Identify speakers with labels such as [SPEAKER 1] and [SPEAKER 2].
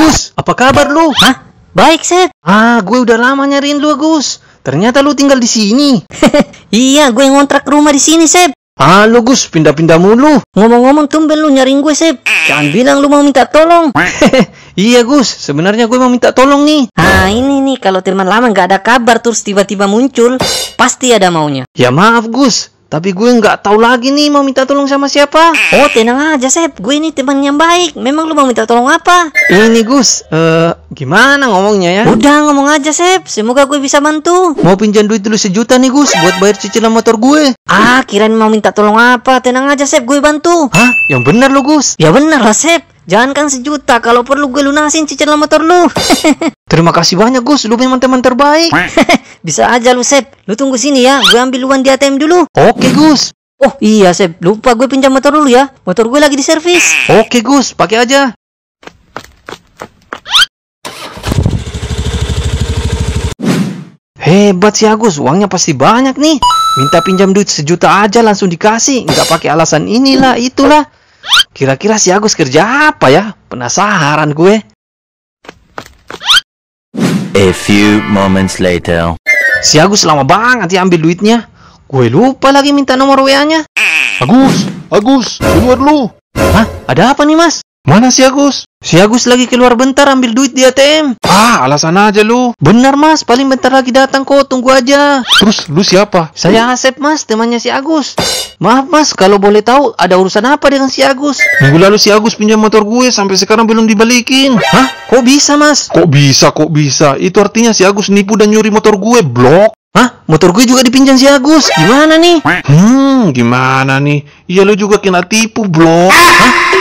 [SPEAKER 1] Gus, apa kabar lu? Hah? Baik, Seth. Ah, gue udah lama nyariin lu, Gus. Ternyata lu tinggal di sini. iya, gue ngontrak rumah di sini, Sep. Ah, lu Gus, pindah-pindah mulu. Ngomong-ngomong, tumben lu nyariin gue, Sep. Jangan bilang lu mau minta tolong. iya, Gus. Sebenarnya gue mau minta tolong nih. Ah, ini nih. Kalau teman lama nggak ada kabar terus tiba-tiba muncul, pasti ada maunya. Ya maaf, Gus. Tapi gue nggak tahu lagi nih mau minta tolong sama siapa. Oh tenang aja Sep, gue ini teman yang baik. Memang lu mau minta tolong apa? Ini Gus, eh uh, gimana ngomongnya ya? Udah ngomong aja Sep, semoga gue bisa bantu. Mau pinjam duit dulu sejuta nih Gus, buat bayar cicilan motor gue. Ah kirain mau minta tolong apa? Tenang aja Sep, gue bantu. Hah? Yang bener lo Gus? Ya bener lah Sep. Jangankan sejuta, kalau perlu gue lunasin cicilan motor lu. Terima kasih banyak Gus, lu memang teman terbaik. Bisa aja lu Sep, lu tunggu sini ya, gue ambil uang di ATM dulu. Oke Gus. Oh iya Sep, lupa gue pinjam motor dulu ya. Motor gue lagi di servis. Oke Gus, pakai aja. Hebat sih Agus, uangnya pasti banyak nih. Minta pinjam duit sejuta aja langsung dikasih, nggak pakai alasan inilah itulah. Kira-kira si Agus kerja apa ya? Penasaran gue. A few moments later. Si Agus lama banget ya ambil duitnya. Gue lupa lagi minta nomor WA-nya. Agus, Agus, keluar lu. Hah? Ada apa nih, Mas? Mana si Agus? Si Agus lagi keluar bentar ambil duit di ATM. Ah, alasan aja lu. Benar mas, paling bentar lagi datang kok, tunggu aja.
[SPEAKER 2] Terus lu siapa?
[SPEAKER 1] Saya Asep mas, temannya si Agus.
[SPEAKER 2] Maaf mas, kalau boleh tahu ada urusan apa dengan si Agus? Minggu lalu si Agus pinjam motor gue, sampai sekarang belum dibalikin. Hah? Kok bisa mas? Kok bisa, kok bisa? Itu artinya si Agus nipu dan nyuri motor gue, blok. Hah? Motor gue juga dipinjam si Agus. Gimana nih? Hmm, gimana nih? Iya lu juga kena tipu, blok. Hah?